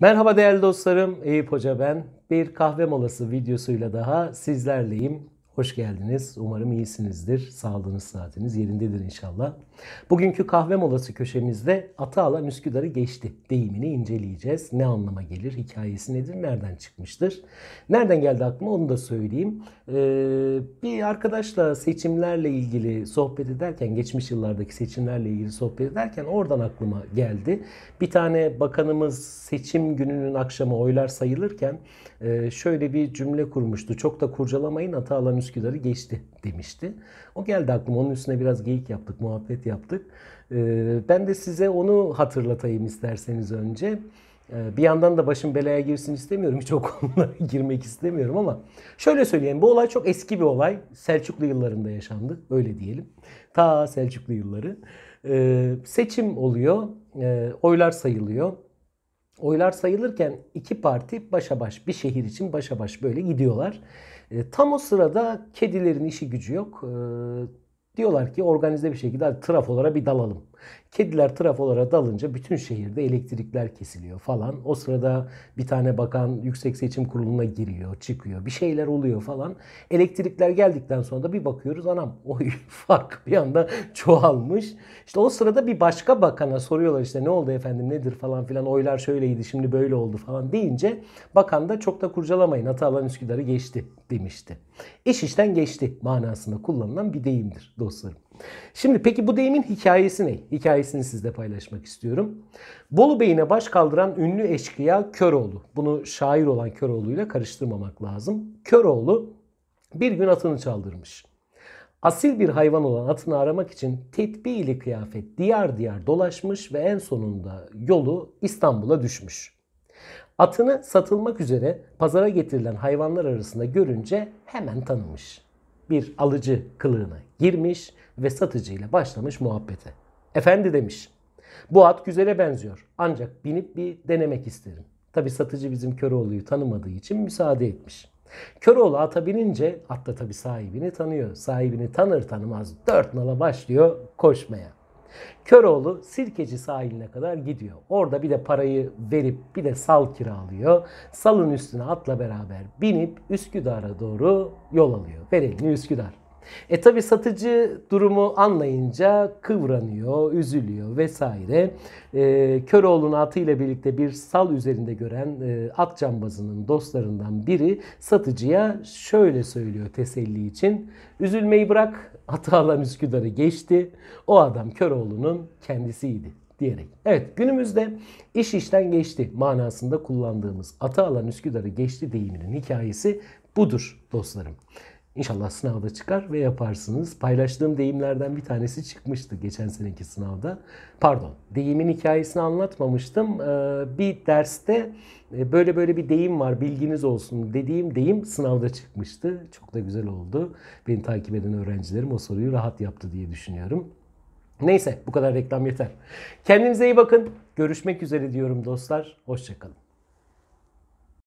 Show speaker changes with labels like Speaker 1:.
Speaker 1: Merhaba değerli dostlarım, Eyüp Hoca ben. Bir kahve molası videosuyla daha sizlerleyim. Hoş geldiniz. Umarım iyisinizdir. Sağlığınız, saatiniz yerindedir inşallah. Bugünkü kahve molası köşemizde Ataala Müsküdar'ı geçti deyimini inceleyeceğiz. Ne anlama gelir, hikayesi nedir, nereden çıkmıştır? Nereden geldi aklıma onu da söyleyeyim. Ee, bir arkadaşla seçimlerle ilgili sohbet ederken, geçmiş yıllardaki seçimlerle ilgili sohbet ederken oradan aklıma geldi. Bir tane bakanımız seçim gününün akşamı oylar sayılırken e, şöyle bir cümle kurmuştu. Çok da kurcalamayın Ataala Müsküdar'ı Üsküdar'ı geçti demişti. O geldi aklıma. Onun üstüne biraz geyik yaptık, muhabbet yaptık. Ee, ben de size onu hatırlatayım isterseniz önce. Ee, bir yandan da başım belaya girsin istemiyorum. Hiç o konulara girmek istemiyorum ama şöyle söyleyeyim. Bu olay çok eski bir olay. Selçuklu yıllarında yaşandı. Öyle diyelim. Ta Selçuklu yılları. Ee, seçim oluyor. Oylar sayılıyor. Oylar sayılırken iki parti başa baş bir şehir için başa baş böyle gidiyorlar. E, tam o sırada kedilerin işi gücü yok. E, diyorlar ki organize bir şekilde trafolara bir dalalım. Kediler trafolara dalınca bütün şehirde elektrikler kesiliyor falan. O sırada bir tane bakan Yüksek Seçim Kurulu'na giriyor, çıkıyor. Bir şeyler oluyor falan. Elektrikler geldikten sonra da bir bakıyoruz anam oy fark bir anda çoğalmış. İşte o sırada bir başka bakana soruyorlar işte ne oldu efendim nedir falan filan oylar şöyleydi şimdi böyle oldu falan deyince bakan da çok da kurcalamayın Atalan Üsküdar'ı geçti demişti. İş işten geçti manasında kullanılan bir deyimdir dostlarım. Şimdi peki bu deyimin hikayesi ne? Hikayesini sizle paylaşmak istiyorum. Bolu Bey'ine baş kaldıran ünlü eşkıya Köroğlu. Bunu şair olan Köroğlu ile karıştırmamak lazım. Köroğlu bir gün atını çaldırmış. Asil bir hayvan olan atını aramak için tedbirli kıyafet diyar diyar dolaşmış ve en sonunda yolu İstanbul'a düşmüş. Atını satılmak üzere pazara getirilen hayvanlar arasında görünce hemen tanımış bir alıcı kılığına girmiş ve satıcıyla başlamış muhabbete. Efendi demiş. Bu at güzele benziyor. Ancak binip bir denemek isterim. Tabi satıcı bizim Köroğlu'yu tanımadığı için müsaade etmiş. Köroğlu ata binince at da tabi sahibini tanıyor. Sahibini tanır tanımaz dört nala başlıyor koşmaya. Köroğlu Sirkeci sahiline kadar gidiyor. Orada bir de parayı verip bir de sal kiralıyor. Salın üstüne atla beraber binip Üsküdar'a doğru yol alıyor. Verelim Üsküdar. E tabi satıcı durumu anlayınca kıvranıyor, üzülüyor vesaire. E, Köroğlu'nun atıyla birlikte bir sal üzerinde gören e, at cambazının dostlarından biri satıcıya şöyle söylüyor teselli için. Üzülmeyi bırak, atı alan Üsküdar'ı geçti. O adam Köroğlu'nun kendisiydi diyerek. Evet günümüzde iş işten geçti manasında kullandığımız ata alan Üsküdar'ı geçti deyiminin hikayesi budur dostlarım. İnşallah sınavda çıkar ve yaparsınız. Paylaştığım deyimlerden bir tanesi çıkmıştı geçen seneki sınavda. Pardon, deyimin hikayesini anlatmamıştım. Ee, bir derste e, böyle böyle bir deyim var bilginiz olsun dediğim deyim sınavda çıkmıştı. Çok da güzel oldu. Beni takip eden öğrencilerim o soruyu rahat yaptı diye düşünüyorum. Neyse bu kadar reklam yeter. Kendinize iyi bakın. Görüşmek üzere diyorum dostlar. Hoşçakalın.